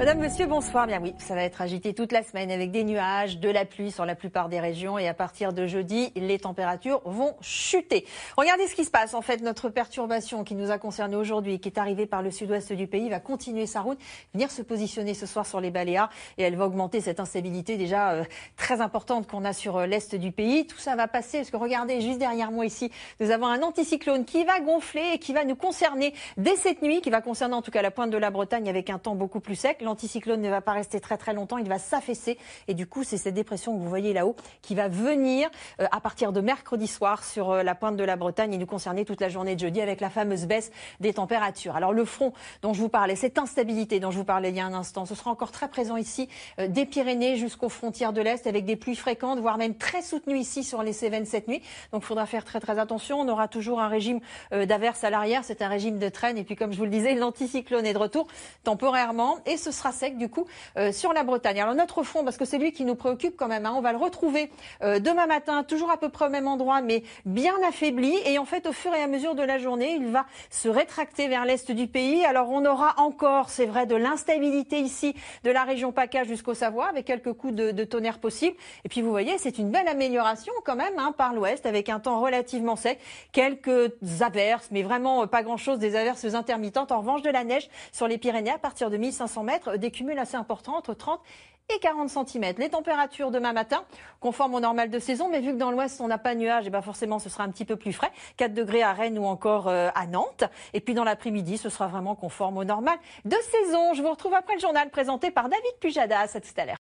Madame, monsieur, bonsoir. Bien oui, ça va être agité toute la semaine avec des nuages, de la pluie sur la plupart des régions et à partir de jeudi, les températures vont chuter. Regardez ce qui se passe. En fait, notre perturbation qui nous a concernés aujourd'hui, qui est arrivée par le sud-ouest du pays, va continuer sa route, venir se positionner ce soir sur les Baléares et elle va augmenter cette instabilité déjà euh, très importante qu'on a sur euh, l'est du pays. Tout ça va passer parce que regardez, juste derrière moi ici, nous avons un anticyclone qui va gonfler et qui va nous concerner dès cette nuit, qui va concerner en tout cas la pointe de la Bretagne avec un temps beaucoup plus sec l'anticyclone ne va pas rester très très longtemps, il va s'affaisser. Et du coup, c'est cette dépression que vous voyez là-haut qui va venir euh, à partir de mercredi soir sur euh, la pointe de la Bretagne et nous concerner toute la journée de jeudi avec la fameuse baisse des températures. Alors le front dont je vous parlais, cette instabilité dont je vous parlais il y a un instant, ce sera encore très présent ici euh, des Pyrénées jusqu'aux frontières de l'Est avec des pluies fréquentes, voire même très soutenues ici sur les Cévennes cette nuit. Donc il faudra faire très très attention. On aura toujours un régime d'averse à l'arrière, c'est un régime de traîne. Et puis comme je vous le disais, l'anticyclone est de retour temporairement et ce sera sec du coup euh, sur la Bretagne. Alors notre front, parce que c'est lui qui nous préoccupe quand même, hein, on va le retrouver euh, demain matin, toujours à peu près au même endroit, mais bien affaibli. Et en fait, au fur et à mesure de la journée, il va se rétracter vers l'est du pays. Alors on aura encore, c'est vrai, de l'instabilité ici, de la région PACA jusqu'au Savoie, avec quelques coups de, tonnerre possible, Et puis vous voyez, c'est une belle amélioration quand même hein, par l'ouest, avec un temps relativement sec, quelques averses, mais vraiment euh, pas grand-chose, des averses intermittentes. En revanche, de la neige sur les Pyrénées à partir de 1500 mètres des cumuls assez importants, entre 30 et 40 cm. Les températures demain matin, conformes au normal de saison, mais vu que dans l'ouest on n'a pas nuages, et eh ben forcément ce sera un petit peu plus frais, 4 degrés à Rennes ou encore euh, à Nantes. Et puis dans l'après-midi, ce sera vraiment conforme au normal de saison. Je vous retrouve après le journal présenté par David Pujadas. À tout à